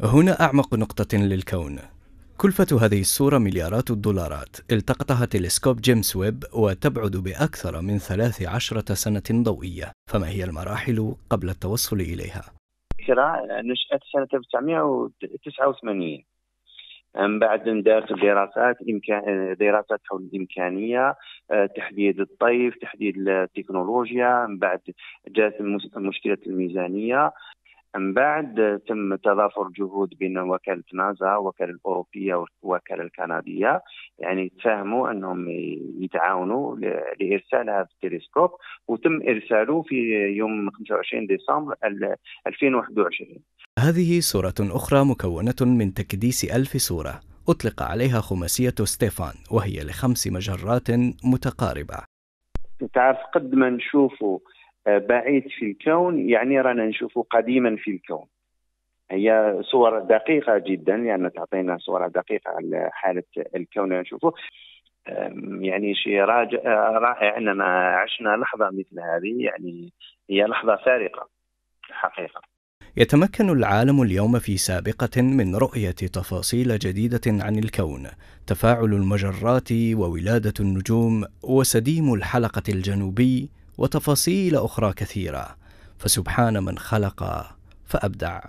هنا أعمق نقطة للكون كلفة هذه الصورة مليارات الدولارات التقطها تلسكوب جيمس ويب وتبعد بأكثر من 13 سنة ضوئية فما هي المراحل قبل التوصل إليها؟ الفكرة نشأت سنة 1989 من بعد اندارت دراسات إمكان... دراسات حول الامكانيه آه، تحديد الطيف تحديد التكنولوجيا من بعد جاءت مشكله الميزانيه من بعد تم تضافر جهود بين وكاله نازا وكالة الاوروبيه وكالة الكنديه يعني تفاهموا انهم يتعاونوا لارسال هذا التلسكوب وتم ارساله في يوم 25 ديسمبر 2021 هذه صوره اخرى مكونه من تكديس ألف صوره أطلق عليها خماسية ستيفان وهي لخمس مجرات متقاربة تعرف قد ما نشوفوا آه، بعيد في الكون يعني رانا نشوفه قديما في الكون هي صور دقيقة جدا لأن يعني تعطينا صورة دقيقة على حالة الكون اللي نشوفه يعني شيء آه، رائع أننا عشنا لحظة مثل هذه يعني هي لحظة فارقة حقيقة يتمكن العالم اليوم في سابقة من رؤية تفاصيل جديدة عن الكون، تفاعل المجرات وولادة النجوم وسديم الحلقة الجنوبي وتفاصيل أخرى كثيرة فسبحان من خلق فأبدع